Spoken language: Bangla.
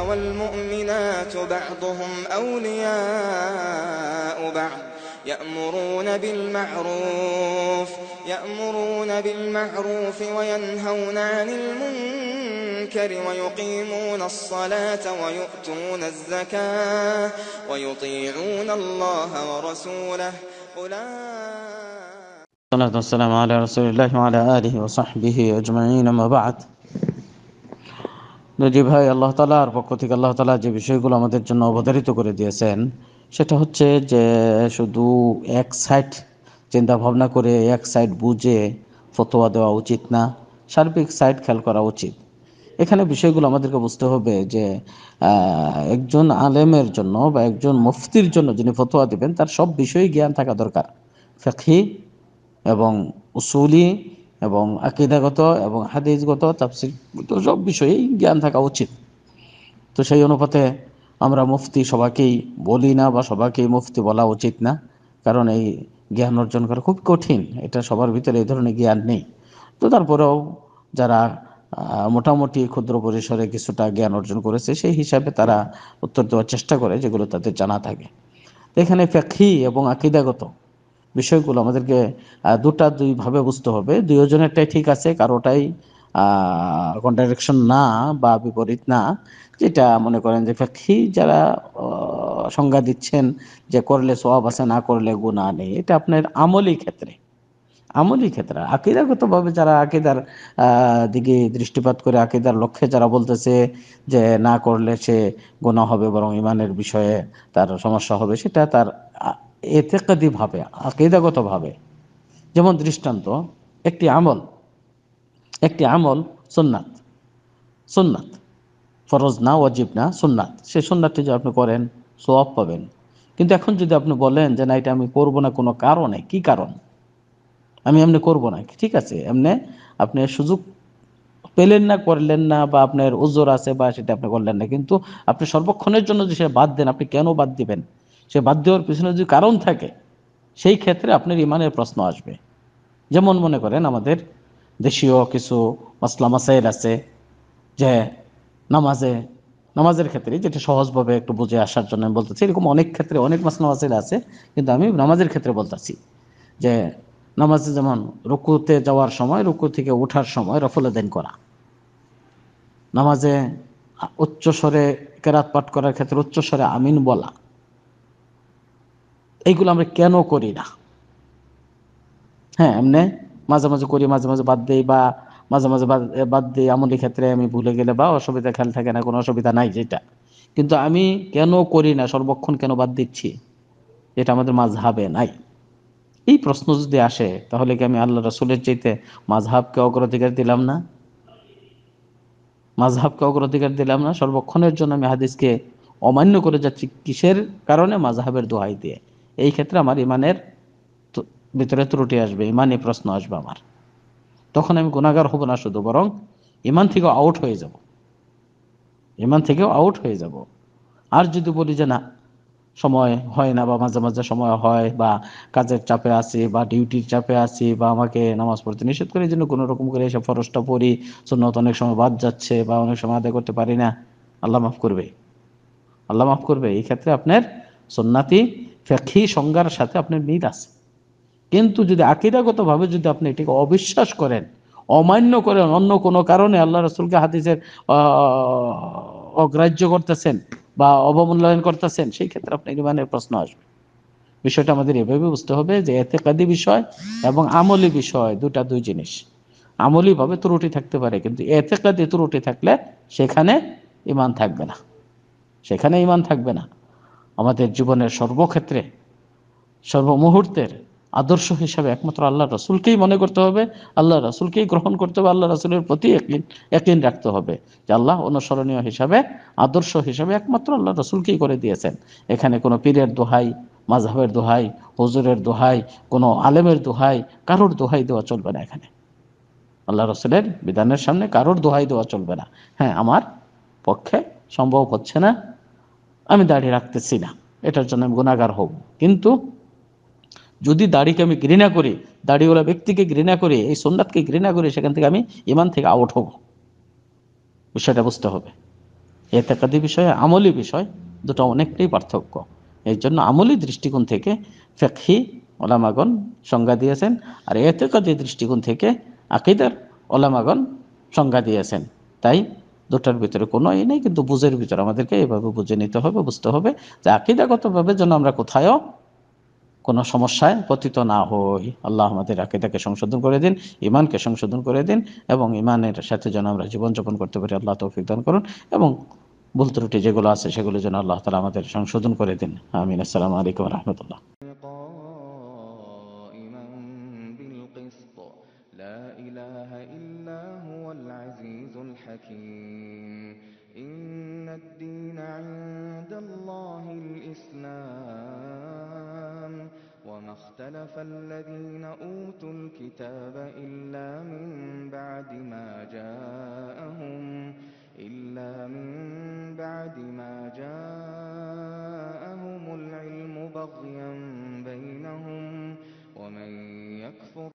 والمؤمنات بعضهم أولياء بعض يأمرون بالمعروف يأمرون بالمعروف وينهون عن المنكر ويقيمون الصلاة ويؤتون الزكاة ويطيعون الله ورسوله أولئك الصلاة والسلام على رسول الله وعلى آله وصحبه أجمعين أما بعد নজি ভাই আল্লাহ তালার পক্ষ থেকে আল্লাহ তালা যে বিষয়গুলো আমাদের জন্য অবধারিত করে দিয়েছেন সেটা হচ্ছে যে শুধু এক সাইড চিন্তা ভাবনা করে এক সাইড বুঝে ফতোয়া দেওয়া উচিত না সার্বিক সাইড খেয়াল করা উচিত এখানে বিষয়গুলো আমাদেরকে বুঝতে হবে যে একজন আলেমের জন্য বা একজন মুফতির জন্য যিনি ফতোয়া দেবেন তার সব বিষয়ে জ্ঞান থাকা দরকার ফেকি এবং উসুলি এবং আকিদাগত এবং হাদিসগত তো সব বিষয়েই জ্ঞান থাকা উচিত তো সেই অনুপাতে আমরা মুফতি সবাকেই বলি না বা সবাকেই মুফতি বলা উচিত না কারণ এই জ্ঞান অর্জন করা খুব কঠিন এটা সবার ভিতরে এই ধরনের জ্ঞান নেই তো তারপরেও যারা মোটামুটি ক্ষুদ্র পরিসরে কিছুটা জ্ঞান অর্জন করেছে সেই হিসাবে তারা উত্তর দেওয়ার চেষ্টা করে যেগুলো তাদের জানা থাকে এখানে ফ্যাকি এবং আকিদাগত বিষয়গুলো আমাদেরকে দুটা দুইভাবে বুঝতে হবে দুইজনেরটাই ঠিক আছে কারোটাই কন্ট্রাডিকশন না বা বিপরীত না যেটা মনে করেন যে ফাঁকি যারা সংজ্ঞা দিচ্ছেন যে করলে সব আছে না করলে গুণা নেই এটা আপনার আমলি ক্ষেত্রে আমলি ক্ষেত্রে আকিদাগতভাবে যারা আকিদার দিকে দৃষ্টিপাত করে আকিদার লক্ষ্যে যারা বলতেছে যে না করলে সে গোনা হবে বরং ইমানের বিষয়ে তার সমস্যা হবে সেটা তার এতেকাদিভাবে আকিদাগতভাবে যেমন দৃষ্টান্ত একটি আমল একটি আমল সোননাথ সোননাথ ফরজ না অজীব না সোননাথ সে সোননাথটি যদি আপনি করেন সোয়াব পাবেন কিন্তু এখন যদি আপনি বলেন যে না এটা আমি করব না কোনো কারণে কি কারণ আমি এমনি করব না ঠিক আছে এমনি আপনি সুযোগ পেলেন না করলেন না বা আপনার উজ্জ্বর আছে বা সেটা আপনি করলেন না কিন্তু আপনি সর্বক্ষণের জন্য যে সে বাদ দেন আপনি কেন বাদ দিবেন সে বাধ্য হওয়ার পিছনে যদি কারণ থাকে সেই ক্ষেত্রে আপনার ইমানের প্রশ্ন আসবে যেমন মনে করেন আমাদের দেশীয় কিছু মাসলা মাসাইল আছে যে নামাজে নামাজের ক্ষেত্রে যেটা সহজভাবে একটু বুঝে আসার জন্য আমি বলতেছি এরকম অনেক ক্ষেত্রে অনেক মাসলা মাসাইল আছে কিন্তু আমি নামাজের ক্ষেত্রে বলতেছি যে নামাজে যেমন রুকুতে যাওয়ার সময় রুকু থেকে ওঠার সময় রফলাদান করা নামাজে উচ্চস্বরে কেরাত পাঠ করার ক্ষেত্রে উচ্চস্বরে আমিন বলা এইগুলো আমরা কেন করি না হ্যাঁ এমনি মাঝে মাঝে করি মাঝে মাঝে বাদ দেই বা মাঝে মাঝে বাদ দিই আমলি ক্ষেত্রে আমি ভুলে গেলে বা অসুবিধা খেয়াল থাকে না কোনো অসুবিধা নাই যেটা কিন্তু আমি কেন করি না সর্বক্ষণ কেন বাদ দিচ্ছি এটা আমাদের মাঝহাবে নাই এই প্রশ্ন যদি আসে তাহলে কি আমি আল্লাহ রাসুলের চাইতে মাঝহাবকে অগ্রাধিকার দিলাম না মাঝহাবকে অগ্রাধিকার দিলাম না সর্বক্ষণের জন্য আমি হাদিসকে অমান্য করে যাচ্ছি কিসের কারণে মাঝহাবের দোহাই দিয়ে এই ক্ষেত্রে আমার ইমানের ভিতরে ত্রুটি আসবে ইমানই প্রশ্ন আসবে আমার তখন আমি গুণাগার হব না শুধু বরং ইমান থেকে আউট হয়ে যাব ইমান থেকেও আউট হয়ে যাব আর যদি বলি যে না সময় হয় না বা মাঝে মাঝে সময় হয় বা কাজের চাপে আছি বা ডিউটির চাপে আছি বা আমাকে নামাজ পড়তে নিষেধ করে এই জন্য কোনো রকম করে এসে ফরসটা পড়ি সুন্নত অনেক সময় বাদ যাচ্ছে বা অনেক সময় আদায় করতে পারি না আল্লাহ মাফ করবে আল্লাহ মাফ করবে এই ক্ষেত্রে আপনার সন্ন্যাতি ফেকি সংজ্ঞার সাথে আপনার মিল আছে কিন্তু যদি আকিদাগতভাবে যদি আপনি এটিকে অবিশ্বাস করেন অমান্য করেন অন্য কোনো কারণে আল্লাহ রসুলকে হাদিসের অগ্রাহ্য করতেছেন বা অবমূল্যায়ন করতেছেন সেই ক্ষেত্রে আপনার ইমানের প্রশ্ন আসবে বিষয়টা আমাদের এভাবে বুঝতে হবে যে এতেকাদি বিষয় এবং আমলি বিষয় দুটা দুই জিনিস আমলিভাবে ত্রুটি থাকতে পারে কিন্তু এতেকাদি ত্রুটি থাকলে সেখানে ইমান থাকবে না সেখানে ইমান থাকবে না আমাদের জীবনের সর্বক্ষেত্রে সর্বমুহূর্তের আদর্শ হিসাবে একমাত্র আল্লাহ রাসুলকেই মনে করতে হবে আল্লাহ রাসুলকেই গ্রহণ করতে হবে আল্লাহ রাসুলের প্রতি একদিন রাখতে হবে যে আল্লাহ অনুসরণীয় হিসাবে আদর্শ হিসাবে একমাত্র আল্লাহ রাসুলকেই করে দিয়েছেন এখানে কোনো পীরের দোহাই মাঝহের দোহাই হজুরের দোহাই কোনো আলেমের দোহাই কারোর দোহাই দেওয়া চলবে না এখানে আল্লাহ রসুলের বিধানের সামনে কারোর দোহাই দেওয়া চলবে না হ্যাঁ আমার পক্ষে সম্ভব হচ্ছে না আমি দাড়ি রাখতেছি না এটার জন্য আমি গুণাগার হব কিন্তু যদি দাড়িকে আমি ঘৃণা করি দাড়িওয়ালা ব্যক্তিকে ঘৃণা করি এই সোমনাথকে ঘৃণা করে সেখান থেকে আমি ইমান থেকে আউট হব বিষয়টা বুঝতে হবে এতেকাদি বিষয়ে আমলি বিষয় দুটো অনেকটাই পার্থক্য এই জন্য আমলি দৃষ্টিকোণ থেকে ফেকহি ওলামাগণ সংজ্ঞা দিয়েছেন আর এতেকাদি দৃষ্টিকোণ থেকে আকিদার ওলামাগণ সংজ্ঞা দিয়েছেন তাই দুটার ভিতরে কোনো ই নেই কিন্তু বুঝের ভিতরে আমাদেরকে এভাবে বুঝে নিতে হবে বুঝতে হবে যে আকিদাগতভাবে যেন আমরা কোথায়ও কোনো সমস্যায় পতিত না হই আল্লাহ আমাদের আকিদাকে সংশোধন করে দিন ইমানকে সংশোধন করে দিন এবং ইমানের সাথে যেন আমরা জীবনযাপন করতে পারি আল্লাহ তৌফিক দান করুন এবং ভুল ত্রুটি যেগুলো আছে সেগুলো যেন আল্লাহ তালা আমাদের সংশোধন করে দিন আমিন আসসালামু আলাইকুম রহমতুল্লাহ اخْتَلَفَ الَّذِينَ أُوتُوا الْكِتَابَ إِلَّا مِن بَعْدِ مَا جَاءَهُمْ